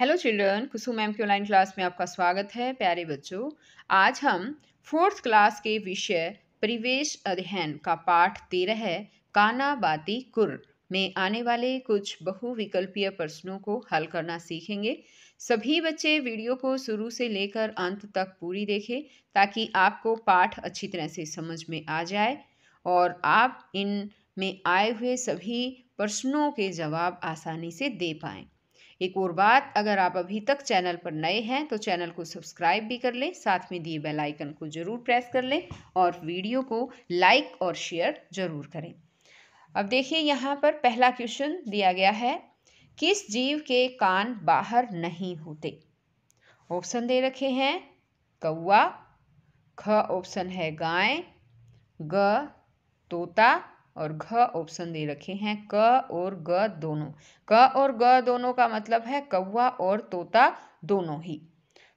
hello children Kusum ma'am की online class में आपका स्वागत है प्यारे बच्चों आज हम फोर्थ क्लास के विषय परिवेश अध्ययन का पाठ तेरह काना बाती कुर में आने वाले कुछ बहुविकल्पीय प्रश्नों को हल करना सीखेंगे सभी बच्चे वीडियो को शुरू से लेकर अंत तक पूरी देखें ताकि आपको पाठ अच्छी तरह से समझ में आ जाए और आप इन में आए हुए सभी प्रश्नों के जवाब आसानी से दे पाएँ एक और बात अगर आप अभी तक चैनल पर नए हैं तो चैनल को सब्सक्राइब भी कर लें साथ में दिए बेल आइकन को ज़रूर प्रेस कर लें और वीडियो को लाइक और शेयर ज़रूर करें अब देखिए यहाँ पर पहला क्वेश्चन दिया गया है किस जीव के कान बाहर नहीं होते ऑप्शन दे रखे हैं कौआ ख ऑप्शन है गाय ग तोता और घ ऑप्शन दे रखे हैं क और ग दोनों क और ग दोनों का मतलब है कौवा और तोता दोनों ही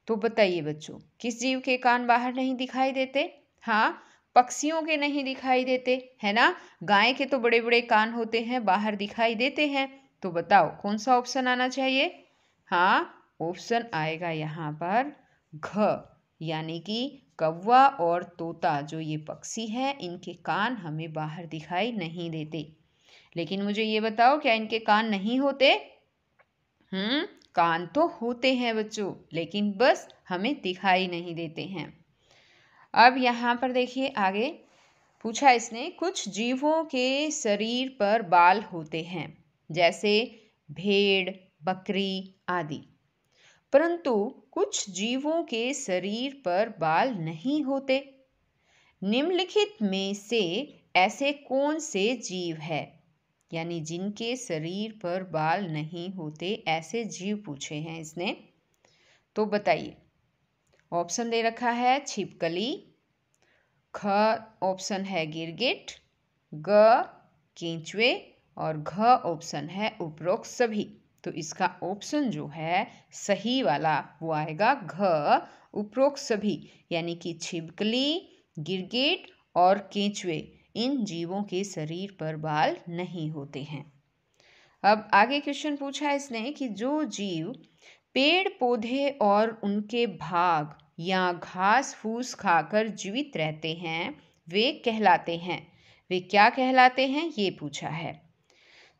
तो बताइए बच्चों किस जीव के कान बाहर नहीं दिखाई देते हाँ पक्षियों के नहीं दिखाई देते है ना गाय के तो बड़े बड़े कान होते हैं बाहर दिखाई देते हैं तो बताओ कौन सा ऑप्शन आना चाहिए हाँ ऑप्शन आएगा यहाँ पर घ यानी कि कौवा और तोता जो ये पक्षी हैं इनके कान हमें बाहर दिखाई नहीं देते लेकिन मुझे ये बताओ क्या इनके कान नहीं होते हम्म कान तो होते हैं बच्चों लेकिन बस हमें दिखाई नहीं देते हैं अब यहाँ पर देखिए आगे पूछा इसने कुछ जीवों के शरीर पर बाल होते हैं जैसे भेड़ बकरी आदि परंतु कुछ जीवों के शरीर पर बाल नहीं होते निम्नलिखित में से ऐसे कौन से जीव है यानी जिनके शरीर पर बाल नहीं होते ऐसे जीव पूछे हैं इसने तो बताइए ऑप्शन दे रखा है छिपकली ख ऑप्शन है गिरगिट ग केंचुए और घ ऑप्शन है उपरोक्त सभी तो इसका ऑप्शन जो है सही वाला वो आएगा घ उपरोक्त सभी यानी कि छिपकली गिरगिट और केंचुए इन जीवों के शरीर पर बाल नहीं होते हैं अब आगे क्वेश्चन पूछा है इसने कि जो जीव पेड़ पौधे और उनके भाग या घास फूस खाकर जीवित रहते हैं वे कहलाते हैं वे क्या कहलाते हैं ये पूछा है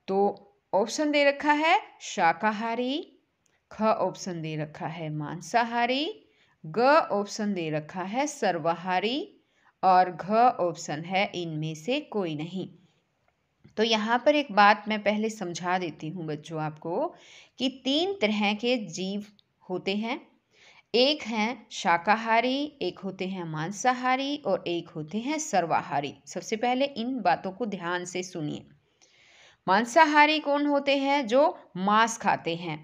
तो ऑप्शन दे रखा है शाकाहारी ख ऑप्शन दे रखा है मांसाहारी ग ऑप्शन दे रखा है सर्वाहारी और घ ऑप्शन है इनमें से कोई नहीं तो यहाँ पर एक बात मैं पहले समझा देती हूँ बच्चों आपको कि तीन तरह के जीव होते हैं एक हैं शाकाहारी एक होते हैं मांसाहारी और एक होते हैं सर्वाहारी सबसे पहले इन बातों को ध्यान से सुनिए मांसाहारी कौन होते हैं जो मांस खाते हैं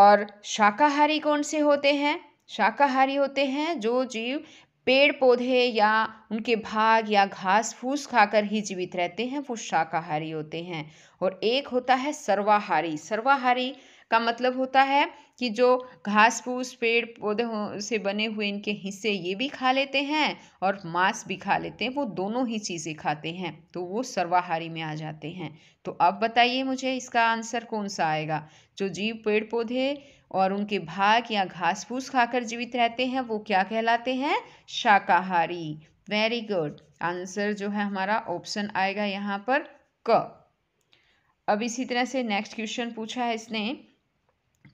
और शाकाहारी कौन से होते हैं शाकाहारी होते हैं जो जीव पेड़ पौधे या उनके भाग या घास फूस खाकर ही जीवित रहते हैं वो शाकाहारी होते हैं और एक होता है सर्वाहारी सर्वाहारी का मतलब होता है कि जो घास फूस पेड़ पौधे से बने हुए इनके हिस्से ये भी खा लेते हैं और मांस भी खा लेते हैं वो दोनों ही चीज़ें खाते हैं तो वो सर्वाहारी में आ जाते हैं तो अब बताइए मुझे इसका आंसर कौन सा आएगा जो जीव पेड़ पौधे और उनके भाग या घास फूस खाकर जीवित रहते हैं वो क्या कहलाते हैं शाकाहारी वेरी गुड आंसर जो है हमारा ऑप्शन आएगा यहाँ पर क अब इसी तरह से नेक्स्ट क्वेश्चन पूछा है इसने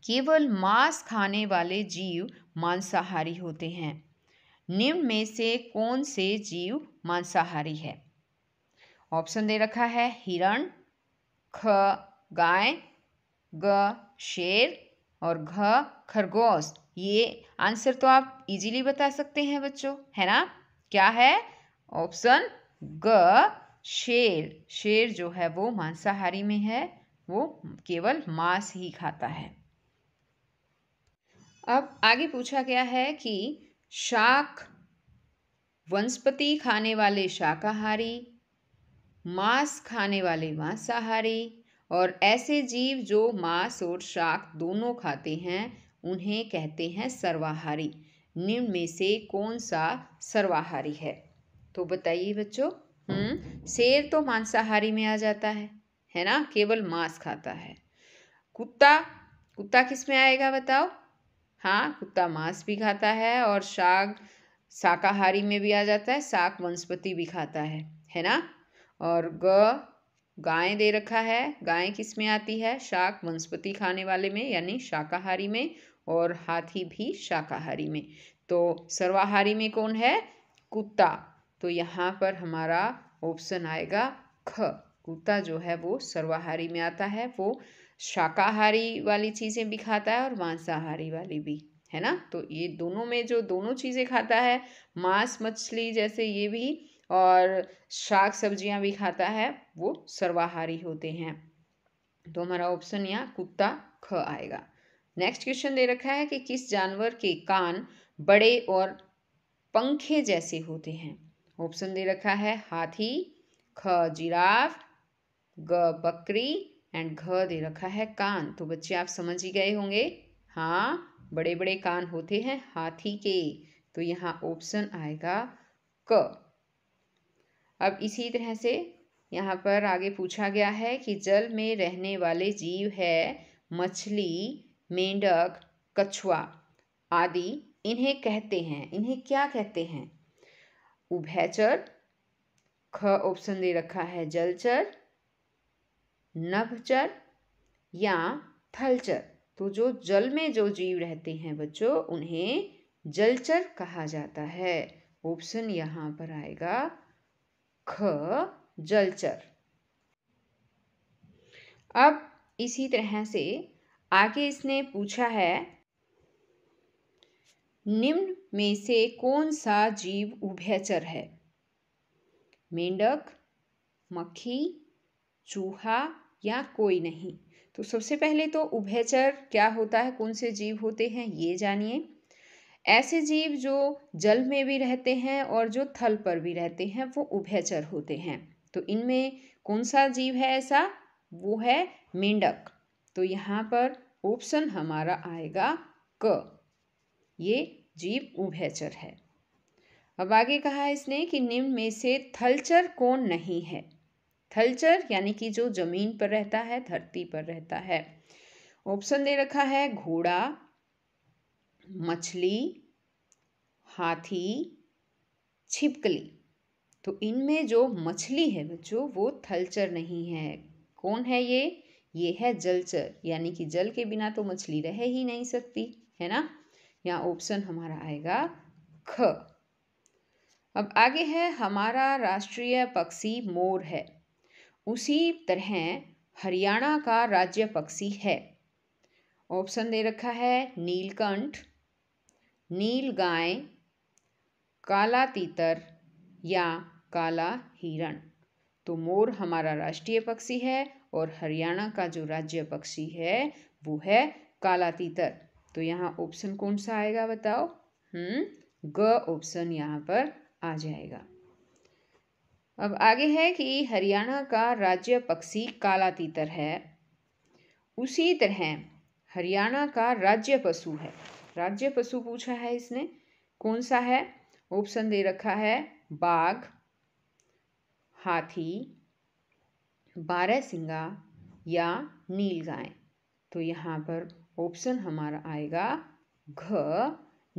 केवल मांस खाने वाले जीव मांसाहारी होते हैं निम्न में से कौन से जीव मांसाहारी है ऑप्शन दे रखा है हिरण ख गाय ग शेर और घ खरगोश ये आंसर तो आप इजीली बता सकते हैं बच्चों है ना क्या है ऑप्शन ग शेर शेर जो है वो मांसाहारी में है वो केवल मांस ही खाता है अब आगे पूछा गया है कि शाक वनस्पति खाने वाले शाकाहारी मांस खाने वाले मांसाहारी और ऐसे जीव जो मांस और शाक दोनों खाते हैं उन्हें कहते हैं सर्वाहारी निम्न में से कौन सा सर्वाहारी है तो बताइए बच्चों हम्म शेर तो मांसाहारी में आ जाता है है ना केवल मांस खाता है कुत्ता कुत्ता किस में आएगा बताओ हाँ कुत्ता मांस भी खाता है और शाक शाकाहारी में भी आ जाता है शाक वनस्पति भी खाता है है ना और ग गाय दे रखा है गाय किस में आती है शाक वनस्पति खाने वाले में यानी शाकाहारी में और हाथी भी शाकाहारी में तो सर्वाहारी में कौन है कुत्ता तो यहाँ पर हमारा ऑप्शन आएगा ख कुत्ता जो है वो सर्वाहारी में आता है वो शाकाहारी वाली चीज़ें भी खाता है और मांसाहारी वाली भी है ना तो ये दोनों में जो दोनों चीज़ें खाता है मांस मछली जैसे ये भी और शाक सब्जियां भी खाता है वो सर्वाहारी होते हैं तो हमारा ऑप्शन यहाँ कुत्ता ख आएगा नेक्स्ट क्वेश्चन दे रखा है कि किस जानवर के कान बड़े और पंखे जैसे होते हैं ऑप्शन दे रखा है हाथी ख जिराफ ग बकरी एंड घ दे रखा है कान तो बच्चे आप समझ ही गए होंगे हाँ बड़े बड़े कान होते हैं हाथी के तो यहाँ ऑप्शन आएगा क अब इसी तरह से यहाँ पर आगे पूछा गया है कि जल में रहने वाले जीव है मछली मेंढक कछुआ आदि इन्हें कहते हैं इन्हें क्या कहते हैं उभयचर ख ऑप्शन दे रखा है जलचर नभचर या थलचर तो जो जल में जो जीव रहते हैं बच्चों उन्हें जलचर कहा जाता है ऑप्शन यहाँ पर आएगा ख जलचर अब इसी तरह से आगे इसने पूछा है निम्न में से कौन सा जीव उभयचर है मेंढक मक्खी चूहा या कोई नहीं तो सबसे पहले तो उभयचर क्या होता है कौन से जीव होते हैं ये जानिए ऐसे जीव जो जल में भी रहते हैं और जो थल पर भी रहते हैं वो उभयचर होते हैं तो इनमें कौन सा जीव है ऐसा वो है मेंढक तो यहाँ पर ऑप्शन हमारा आएगा क ये जीव उभयचर है अब आगे कहा है इसने कि निम्न में से थलचर कौन नहीं है थलचर यानी कि जो जमीन पर रहता है धरती पर रहता है ऑप्शन दे रखा है घोड़ा मछली हाथी छिपकली तो इनमें जो मछली है बच्चों वो थलचर नहीं है कौन है ये ये है जलचर यानी कि जल के बिना तो मछली रह ही नहीं सकती है ना यहाँ ऑप्शन हमारा आएगा ख अब आगे है हमारा राष्ट्रीय पक्षी मोर है उसी तरह हरियाणा का राज्य पक्षी है ऑप्शन दे रखा है नीलकंठ नील गाय काला तीतर या काला हिरण तो मोर हमारा राष्ट्रीय पक्षी है और हरियाणा का जो राज्य पक्षी है वो है काला तीतर तो यहाँ ऑप्शन कौन सा आएगा बताओ हम्म ग ऑप्शन यहाँ पर आ जाएगा अब आगे है कि हरियाणा का राज्य पक्षी काला तीतर है उसी तरह हरियाणा का राज्य पशु है राज्य पशु पूछा है इसने कौन सा है ऑप्शन दे रखा है बाघ हाथी बारह सिंगा या नील गाय तो यहाँ पर ऑप्शन हमारा आएगा घ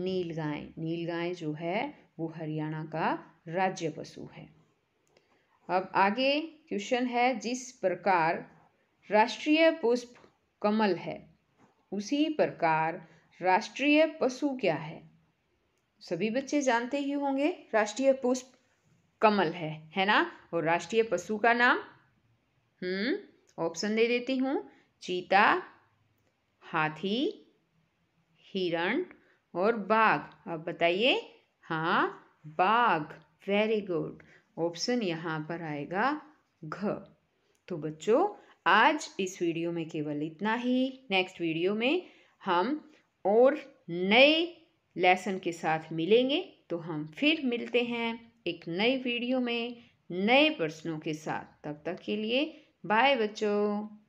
नील गाय नील गाय जो है वो हरियाणा का राज्य पशु है अब आगे क्वेश्चन है जिस प्रकार राष्ट्रीय पुष्प कमल है उसी प्रकार राष्ट्रीय पशु क्या है सभी बच्चे जानते ही होंगे राष्ट्रीय पुष्प कमल है है ना और राष्ट्रीय पशु का नाम हम्म ऑप्शन दे देती हूँ चीता हाथी हिरण और बाघ अब बताइए हाँ बाघ वेरी गुड ऑप्शन यहाँ पर आएगा घ तो बच्चों आज इस वीडियो में केवल इतना ही नेक्स्ट वीडियो में हम और नए लेसन के साथ मिलेंगे तो हम फिर मिलते हैं एक नई वीडियो में नए प्रश्नों के साथ तब तक के लिए बाय बच्चों